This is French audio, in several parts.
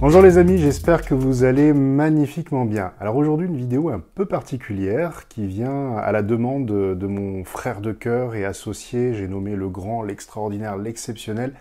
Bonjour les amis, j'espère que vous allez magnifiquement bien. Alors aujourd'hui une vidéo un peu particulière qui vient à la demande de mon frère de cœur et associé, j'ai nommé le grand, l'extraordinaire, l'exceptionnel,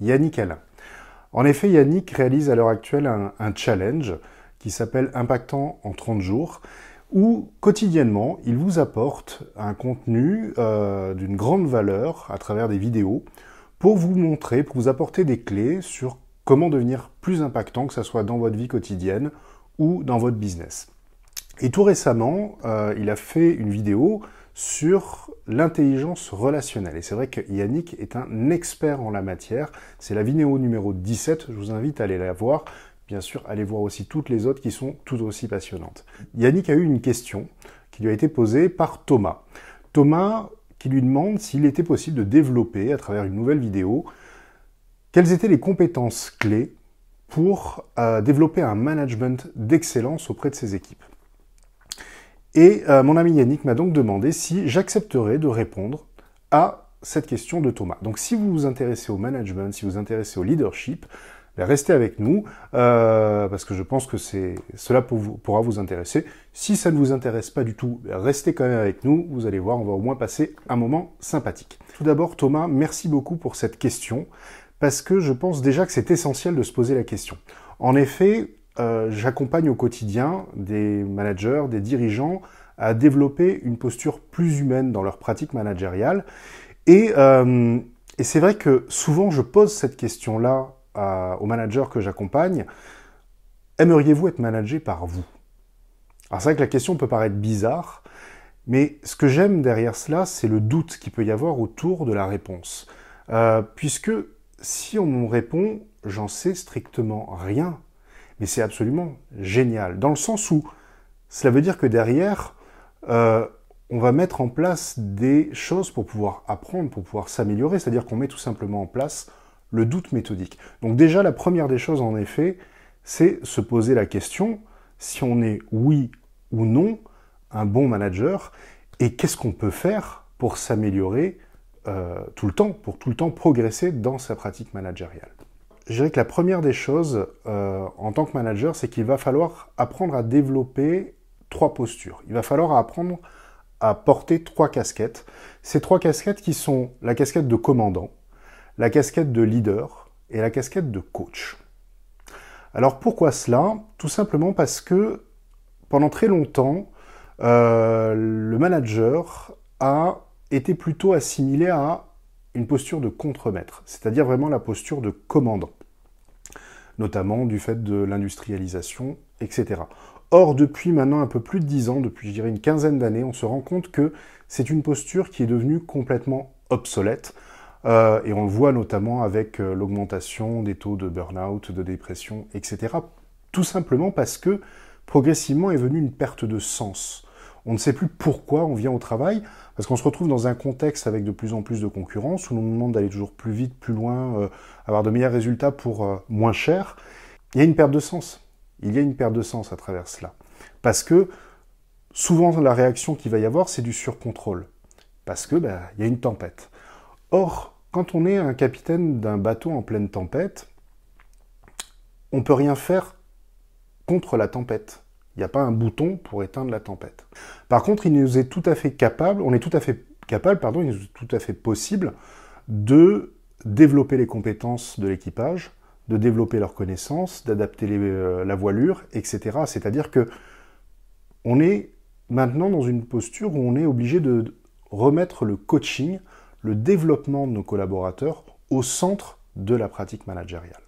Yannick Alain. En effet, Yannick réalise à l'heure actuelle un, challenge qui s'appelle Impactant en 30 jours où quotidiennement il vous apporte un contenu euh, d'une grande valeur à travers des vidéos pour vous montrer, pour vous apporter des clés sur comment devenir plus impactant, que ce soit dans votre vie quotidienne ou dans votre business. Et tout récemment, euh, il a fait une vidéo sur l'intelligence relationnelle. Et c'est vrai que Yannick est un expert en la matière. C'est la vidéo numéro 17, je vous invite à aller la voir. Bien sûr, allez voir aussi toutes les autres qui sont tout aussi passionnantes. Yannick a eu une question qui lui a été posée par Thomas. Thomas qui lui demande s'il était possible de développer, à travers une nouvelle vidéo, quelles étaient les compétences clés pour euh, développer un management d'excellence auprès de ses équipes Et euh, mon ami Yannick m'a donc demandé si j'accepterais de répondre à cette question de Thomas. Donc si vous vous intéressez au management, si vous vous intéressez au leadership, ben, restez avec nous euh, parce que je pense que c'est cela pourra vous intéresser. Si ça ne vous intéresse pas du tout, ben, restez quand même avec nous. Vous allez voir, on va au moins passer un moment sympathique. Tout d'abord, Thomas, merci beaucoup pour cette question parce que je pense déjà que c'est essentiel de se poser la question. En effet, euh, j'accompagne au quotidien des managers, des dirigeants à développer une posture plus humaine dans leur pratique managériale. Et, euh, c'est vrai que souvent je pose cette question-là aux managers que j'accompagne. Aimeriez-vous être managé par vous Alors c'est vrai que la question peut paraître bizarre, mais ce que j'aime derrière cela, c'est le doute qui peut y avoir autour de la réponse. Euh, puisque si on me répond, j'en sais strictement rien. Mais c'est absolument génial, dans le sens où cela veut dire que derrière, euh, on va mettre en place des choses pour pouvoir apprendre, pour pouvoir s'améliorer, c'est-à-dire qu'on met tout simplement en place le doute méthodique. Donc déjà, la première des choses, en effet, c'est se poser la question si on est oui ou non un bon manager et qu'est-ce qu'on peut faire pour s'améliorer euh, tout le temps, pour tout le temps progresser dans sa pratique managériale. Je dirais que la première des choses euh, en tant que manager, c'est qu'il va falloir apprendre à développer trois postures. Il va falloir apprendre à porter trois casquettes. Ces trois casquettes qui sont la casquette de commandant, la casquette de leader et la casquette de coach. Alors pourquoi cela Tout simplement parce que pendant très longtemps, euh, le manager a était plutôt assimilée à une posture de contremaître, c'est-à-dire vraiment la posture de commandant, notamment du fait de l'industrialisation, etc. Or, depuis maintenant un peu plus de dix ans, depuis je dirais une quinzaine d'années, on se rend compte que c'est une posture qui est devenue complètement obsolète. Euh, et on le voit notamment avec euh, l'augmentation des taux de burn-out, de dépression, etc. Tout simplement parce que progressivement est venue une perte de sens. On ne sait plus pourquoi on vient au travail, parce qu'on se retrouve dans un contexte avec de plus en plus de concurrence, où l'on nous demande d'aller toujours plus vite, plus loin, euh, avoir de meilleurs résultats pour euh, moins cher. Il y a une perte de sens. Il y a une perte de sens à travers cela. Parce que souvent la réaction qu'il va y avoir, c'est du surcontrôle. Parce que bah, il y a une tempête. Or, quand on est un capitaine d'un bateau en pleine tempête, on peut rien faire contre la tempête. Il n'y a pas un bouton pour éteindre la tempête. Par contre, il nous est tout à fait capable, on est tout à fait capable, pardon, il nous est tout à fait possible de développer les compétences de l'équipage, de développer leurs connaissances, d'adapter euh, la voilure, etc. C'est-à-dire que on est maintenant dans une posture où on est obligé de remettre le coaching, le développement de nos collaborateurs au centre de la pratique managériale.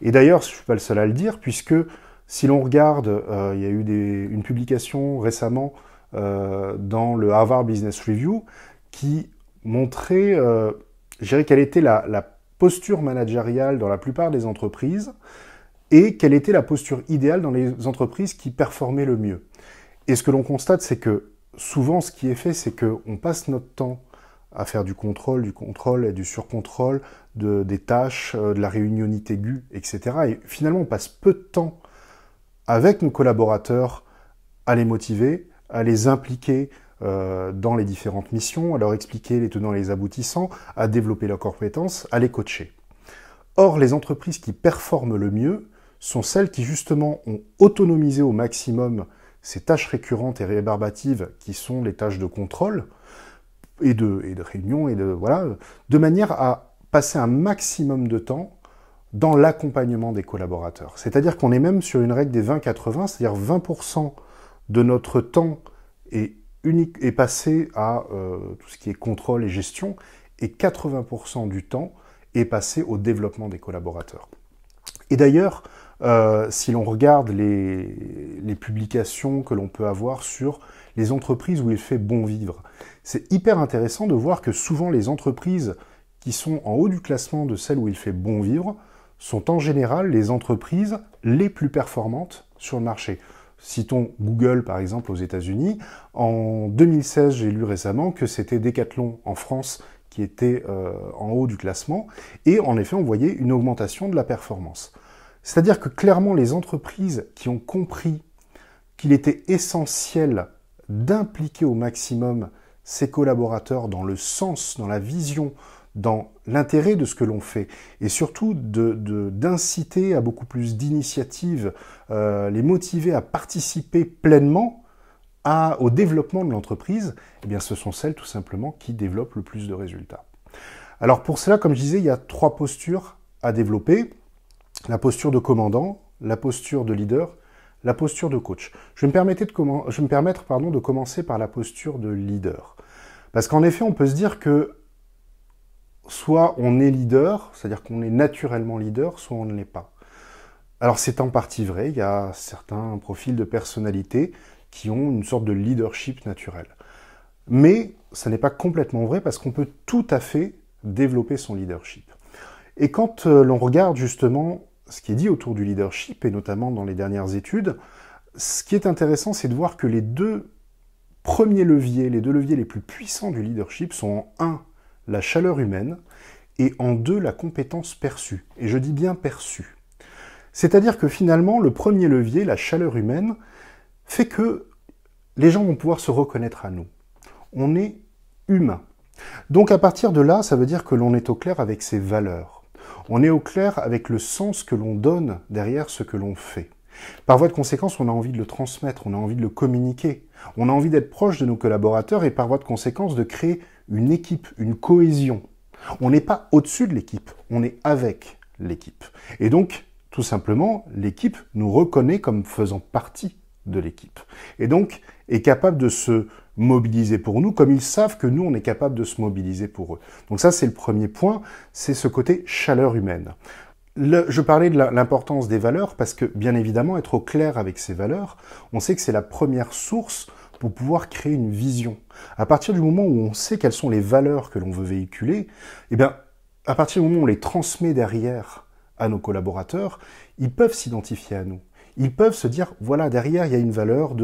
Et d'ailleurs, je ne suis pas le seul à le dire, puisque si l'on regarde, euh, il y a eu une publication récemment euh, dans le Harvard Business Review qui montrait, euh, quelle était la, posture managériale dans la plupart des entreprises et quelle était la posture idéale dans les entreprises qui performaient le mieux. Et ce que l'on constate, c'est que souvent, ce qui est fait, c'est qu'on passe notre temps à faire du contrôle, du contrôle et du surcontrôle, de, des tâches, de la réunionnite aiguë, etc. Et finalement, on passe peu de temps avec nos collaborateurs à les motiver, à les impliquer euh, dans les différentes missions, à leur expliquer les tenants et les aboutissants, à développer leurs compétences, à les coacher. Or, les entreprises qui performent le mieux sont celles qui justement ont autonomisé au maximum ces tâches récurrentes et rébarbatives qui sont les tâches de contrôle et de, et réunion et de voilà, de manière à passer un maximum de temps dans l'accompagnement des collaborateurs. C'est-à-dire qu'on est même sur une règle des 20-80, c'est-à-dire 20% de notre temps est, passé à euh, tout ce qui est contrôle et gestion, et 80% du temps est passé au développement des collaborateurs. Et d'ailleurs, euh, si l'on regarde les, publications que l'on peut avoir sur les entreprises où il fait bon vivre, c'est hyper intéressant de voir que souvent les entreprises qui sont en haut du classement de celles où il fait bon vivre sont en général les entreprises les plus performantes sur le marché. Citons Google par exemple aux États-Unis. En 2016, j'ai lu récemment que c'était Decathlon en France qui était euh, en haut du classement. Et en effet, on voyait une augmentation de la performance. C'est-à-dire que clairement, les entreprises qui ont compris qu'il était essentiel d'impliquer au maximum ses collaborateurs dans le sens, dans la vision, dans l'intérêt de ce que l'on fait et surtout d'inciter de, d'inciter à beaucoup plus d'initiatives, euh, les motiver à participer pleinement à, au développement de l'entreprise, eh bien ce sont celles tout simplement qui développent le plus de résultats. Alors pour cela, comme je disais, il y a trois postures à développer. La posture de commandant, la posture de leader, la posture de coach. Je vais me, permettre de, je me permettre pardon, de commencer par la posture de leader. Parce qu'en effet, on peut se dire que soit on est leader, c'est-à-dire qu'on est naturellement leader, soit on ne l'est pas. Alors c'est en partie vrai, il y a certains profils de personnalité qui ont une sorte de leadership naturel. Mais ça n'est pas complètement vrai parce qu'on peut tout à fait développer son leadership. Et quand euh, l'on regarde justement ce qui est dit autour du leadership, et notamment dans les dernières études, ce qui est intéressant, c'est de voir que les deux premiers leviers, les deux leviers les plus puissants du leadership sont en un la chaleur humaine, et en deux, la compétence perçue. Et je dis bien perçue. C'est-à-dire que finalement, le premier levier, la chaleur humaine, fait que les gens vont pouvoir se reconnaître à nous. On est humain. Donc à partir de là, ça veut dire que l'on est au clair avec ses valeurs. On est au clair avec le sens que l'on donne derrière ce que l'on fait. Par voie de conséquence, on a envie de le transmettre, on a envie de le communiquer, on a envie d'être proche de nos collaborateurs et par voie de conséquence de créer une équipe, une cohésion. On n'est pas au-dessus de l'équipe, on est avec l'équipe. Et donc, tout simplement, l'équipe nous reconnaît comme faisant partie de l'équipe. Et donc, est capable de se mobiliser pour nous, comme ils savent que nous, on est capable de se mobiliser pour eux. Donc ça, c'est le premier point, c'est ce côté chaleur humaine. je parlais de l'importance des valeurs parce que, bien évidemment, être au clair avec ces valeurs, on sait que c'est la première source pour pouvoir créer une vision. À partir du moment où on sait quelles sont les valeurs que l'on veut véhiculer, eh bien, à partir du moment où on les transmet derrière à nos collaborateurs, ils peuvent s'identifier à nous. Ils peuvent se dire, voilà, derrière, il y a une valeur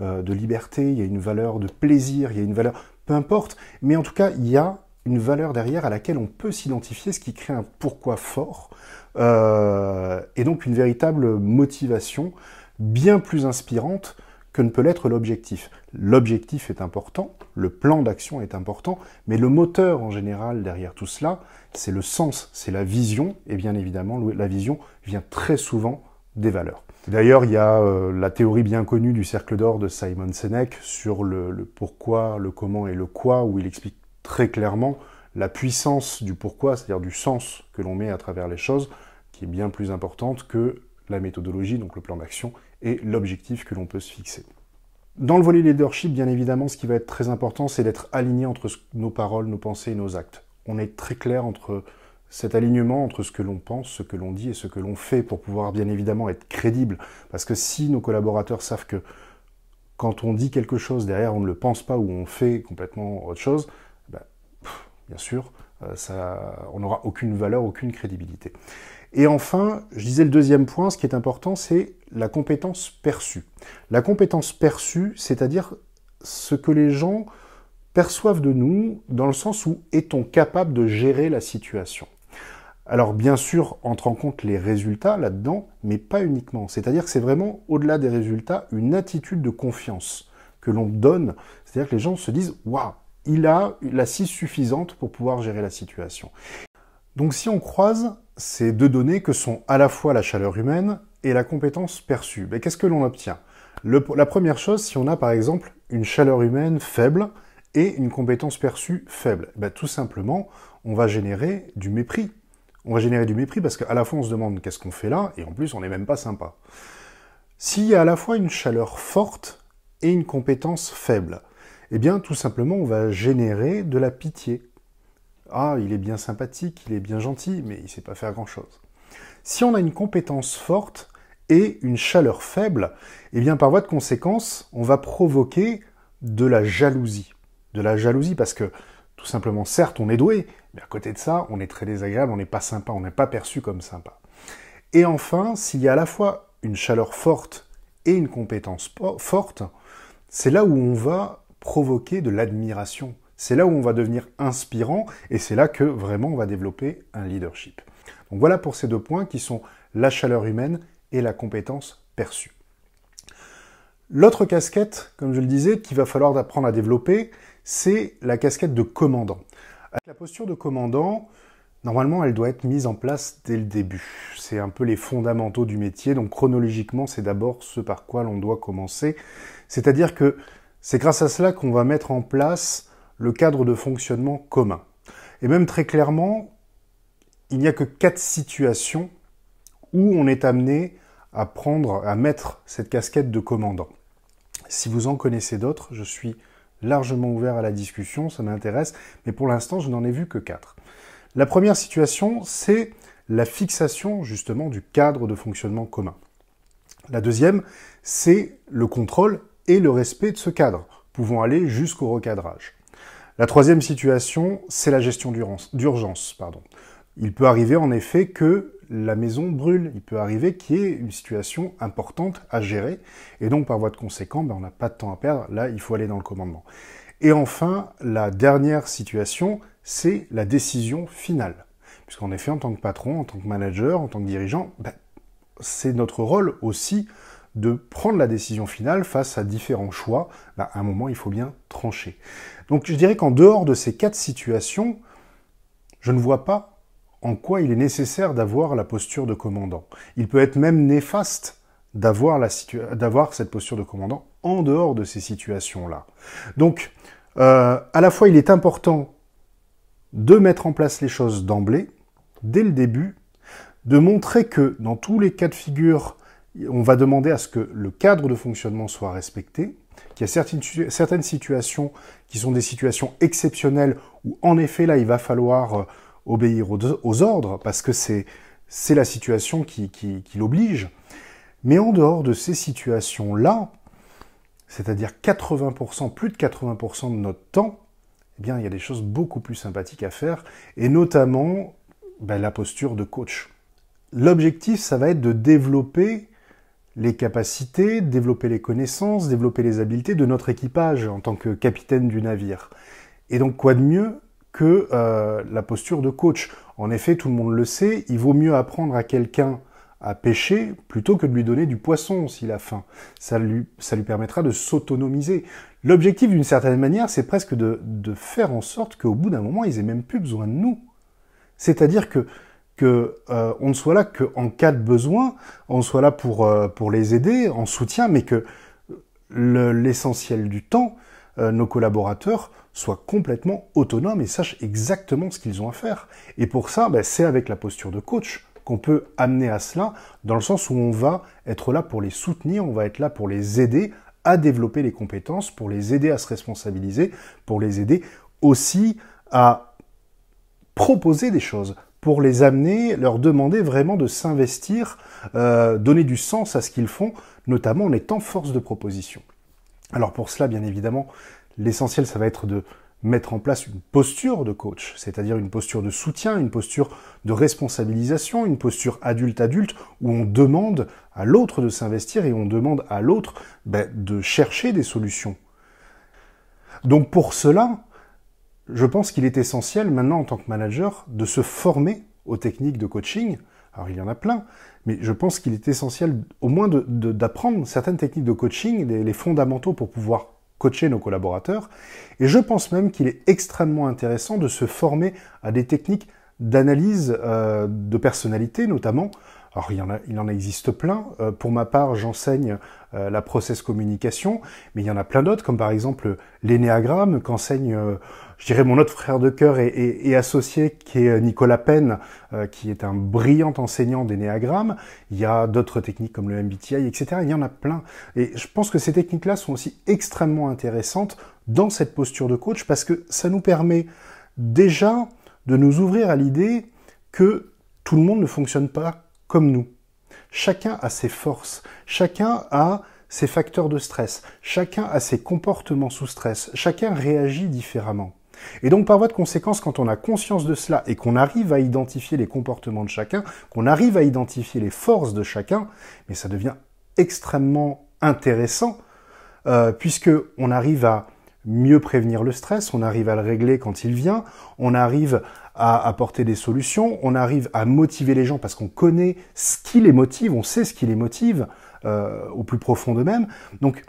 euh, de, liberté, il y a une valeur de plaisir, il y a une valeur, peu importe, mais en tout cas, il y a une valeur derrière à laquelle on peut s'identifier, ce qui crée un pourquoi fort, euh, et donc une véritable motivation bien plus inspirante que ne peut l'être l'objectif. L'objectif est important, le plan d'action est important, mais le moteur en général derrière tout cela, c'est le sens, c'est la vision, et bien évidemment, la vision vient très souvent des valeurs. D'ailleurs, il y a euh, la théorie bien connue du cercle d'or de Simon Sinek sur le pourquoi, le comment et le quoi, où il explique très clairement la puissance du pourquoi, c'est-à-dire du sens que l'on met à travers les choses, qui est bien plus importante que la méthodologie, donc le plan d'action et l'objectif que l'on peut se fixer. Dans le volet leadership, bien évidemment, ce qui va être très important, c'est d'être aligné entre nos paroles, nos pensées et nos actes. On est très clair entre cet alignement entre ce que l'on pense, ce que l'on dit et ce que l'on fait pour pouvoir bien évidemment être crédible. Parce que si nos collaborateurs savent que quand on dit quelque chose, derrière on ne le pense pas ou on fait complètement autre chose, bah, bien sûr, euh, ça, on n'aura aucune valeur, aucune crédibilité. Et enfin, je disais le deuxième point, ce qui est important, c'est la compétence perçue. La compétence perçue, c'est-à-dire ce que les gens perçoivent de nous dans le sens où est-on capable de gérer la situation. Alors bien sûr, entre en compte les résultats là-dedans, mais pas uniquement. C'est-à-dire que c'est vraiment, au-delà des résultats, une attitude de confiance que l'on donne. C'est-à-dire que les gens se disent, waouh, il a la scie suffisante pour pouvoir gérer la situation. Donc si on croise ces deux données que sont à la fois la chaleur humaine et la compétence perçue. Mais qu'est-ce que l'on obtient La première chose, si on a par exemple une chaleur humaine faible et une compétence perçue faible, ben, tout simplement, on va générer du mépris. On va générer du mépris parce qu'à la fois on se demande qu'est-ce qu'on fait là, et en plus on n'est même pas sympa. S'il y a à la fois une chaleur forte et une compétence faible, eh bien tout simplement on va générer de la pitié. Ah, il est bien sympathique, il est bien gentil, mais il ne sait pas faire grand-chose. Si on a une compétence forte, et une chaleur faible, eh bien par voie de conséquence, on va provoquer de la jalousie. De la jalousie parce que tout simplement, certes, on est doué, mais à côté de ça, on est très désagréable, on n'est pas sympa, on n'est pas perçu comme sympa. Et enfin, s'il y a à la fois une chaleur forte et une compétence forte, c'est là où on va provoquer de l'admiration. C'est là où on va devenir inspirant et c'est là que vraiment on va développer un leadership. Donc voilà pour ces deux points qui sont la chaleur humaine et la compétence perçue. L'autre casquette, comme je le disais, qu'il va falloir apprendre à développer, c'est la casquette de commandant. la posture de commandant, normalement, elle doit être mise en place dès le début. C'est un peu les fondamentaux du métier, donc chronologiquement, c'est d'abord ce par quoi l'on doit commencer. C'est-à-dire que c'est grâce à cela qu'on va mettre en place le cadre de fonctionnement commun. Et même très clairement, il n'y a que quatre situations où on est amené à à mettre cette casquette de commandant. Si vous en connaissez d'autres, je suis largement ouvert à la discussion, ça m'intéresse, mais pour l'instant, je n'en ai vu que quatre. La première situation, c'est la fixation justement du cadre de fonctionnement commun. La deuxième, c'est le contrôle et le respect de ce cadre, pouvant aller jusqu'au recadrage. La troisième situation, c'est la gestion d'urgence. Il peut arriver en effet que la maison brûle. Il peut arriver qu'il y ait une situation importante à gérer. Et donc, par voie de conséquent, ben, on n'a pas de temps à perdre. Là, il faut aller dans le commandement. Et enfin, la dernière situation, c'est la décision finale. Puisqu'en effet, en tant que patron, en tant que manager, en tant que dirigeant, ben, c'est notre rôle aussi de prendre la décision finale face à différents choix, ben, à un moment, il faut bien trancher. Donc je dirais qu'en dehors de ces quatre situations, je ne vois pas en quoi il est nécessaire d'avoir la posture de commandant. Il peut être même néfaste d'avoir cette posture de commandant en dehors de ces situations-là. Donc, euh, à la fois, il est important de mettre en place les choses d'emblée, dès le début, de montrer que dans tous les cas de figure, on va demander à ce que le cadre de fonctionnement soit respecté, qu'il y a certaines, situations qui sont des situations exceptionnelles où en effet là il va falloir euh, obéir aux, ordres, parce que c'est la situation qui, l'oblige. Mais en dehors de ces situations-là, c'est-à-dire 80%, plus de 80% de notre temps, eh bien, il y a des choses beaucoup plus sympathiques à faire, et notamment ben, la posture de coach. L'objectif, ça va être de développer les capacités, développer les connaissances, développer les habiletés de notre équipage en tant que capitaine du navire. Et donc, quoi de mieux que euh, la posture de coach. En effet, tout le monde le sait, il vaut mieux apprendre à quelqu'un à pêcher plutôt que de lui donner du poisson s'il a faim. Ça lui, ça lui permettra de s'autonomiser. L'objectif, d'une certaine manière, c'est presque de, faire en sorte qu'au bout d'un moment, ils aient même plus besoin de nous. C'est-à-dire que que euh, on ne soit là qu'en cas de besoin, on soit là pour euh, pour les aider, en soutien, mais que l'essentiel du temps, euh, nos collaborateurs soient complètement autonomes et sachent exactement ce qu'ils ont à faire. Et pour ça, ben, c'est avec la posture de coach qu'on peut amener à cela, dans le sens où on va être là pour les soutenir, on va être là pour les aider à développer les compétences, pour les aider à se responsabiliser, pour les aider aussi à proposer des choses, pour les amener, leur demander vraiment de s'investir, euh, donner du sens à ce qu'ils font, notamment en étant force de proposition. Alors pour cela, bien évidemment, l'essentiel, ça va être de mettre en place une posture de coach, c'est-à-dire une posture de soutien, une posture de responsabilisation, une posture adulte-adulte, où on demande à l'autre de s'investir et on demande à l'autre ben, de chercher des solutions. Donc pour cela, je pense qu'il est essentiel maintenant en tant que manager de se former aux techniques de coaching, alors il y en a plein, mais je pense qu'il est essentiel au moins d'apprendre certaines techniques de coaching, les, fondamentaux pour pouvoir coacher nos collaborateurs. Et je pense même qu'il est extrêmement intéressant de se former à des techniques d'analyse euh, de personnalité notamment alors il, y en a, il en existe plein. Euh, pour ma part, j'enseigne euh, la process communication, mais il y en a plein d'autres, comme par exemple l'énéagramme qu'enseigne, euh, je dirais, mon autre frère de cœur et, associé, qui est Nicolas Penn, qui est un brillant enseignant d'énéagramme. Il y a d'autres techniques comme le MBTI, etc. Il y en a plein. Et je pense que ces techniques-là sont aussi extrêmement intéressantes dans cette posture de coach, parce que ça nous permet déjà de nous ouvrir à l'idée que tout le monde ne fonctionne pas comme nous. Chacun a ses forces, chacun a ses facteurs de stress, chacun a ses comportements sous stress, chacun réagit différemment. Et donc par voie de conséquence, quand on a conscience de cela et qu'on arrive à identifier les comportements de chacun, qu'on arrive à identifier les forces de chacun, mais ça devient extrêmement intéressant puisqu'on euh, puisque on arrive à mieux prévenir le stress, on arrive à le régler quand il vient, on arrive à apporter des solutions, on arrive à motiver les gens parce qu'on connaît ce qui les motive, on sait ce qui les motive euh, au plus profond d'eux-mêmes. Donc,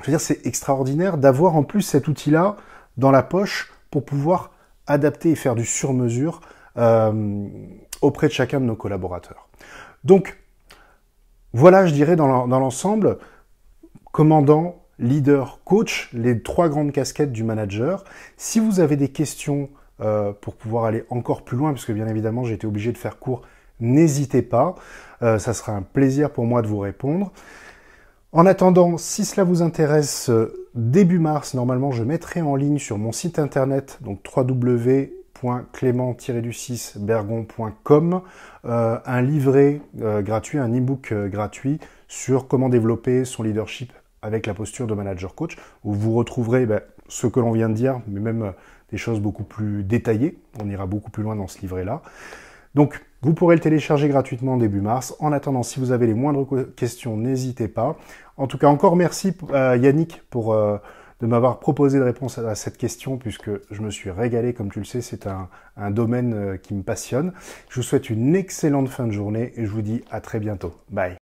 je veux dire, c'est extraordinaire d'avoir en plus cet outil-là dans la poche pour pouvoir adapter et faire du sur-mesure euh, auprès de chacun de nos collaborateurs. Donc, voilà, je dirais, dans l'ensemble, commandant, leader, coach, les trois grandes casquettes du manager. Si vous avez des questions euh, pour pouvoir aller encore plus loin, puisque bien évidemment j'ai été obligé de faire court, n'hésitez pas. Euh, ça sera un plaisir pour moi de vous répondre. En attendant, si cela vous intéresse, euh, début mars, normalement, je mettrai en ligne sur mon site internet, donc www.clément-du6bergon.com, un livret gratuit, un e-book gratuit sur comment développer son leadership avec la posture de manager-coach, où vous retrouverez ben, ce que l'on vient de dire, mais même euh, des choses beaucoup plus détaillées. On ira beaucoup plus loin dans ce livret-là. Donc, vous pourrez le télécharger gratuitement début mars. En attendant, si vous avez les moindres questions, n'hésitez pas. En tout cas, encore merci euh, Yannick pour euh, de m'avoir proposé de réponse à cette question, puisque je me suis régalé, comme tu le sais, c'est un domaine qui me passionne. Je vous souhaite une excellente fin de journée et je vous dis à très bientôt. Bye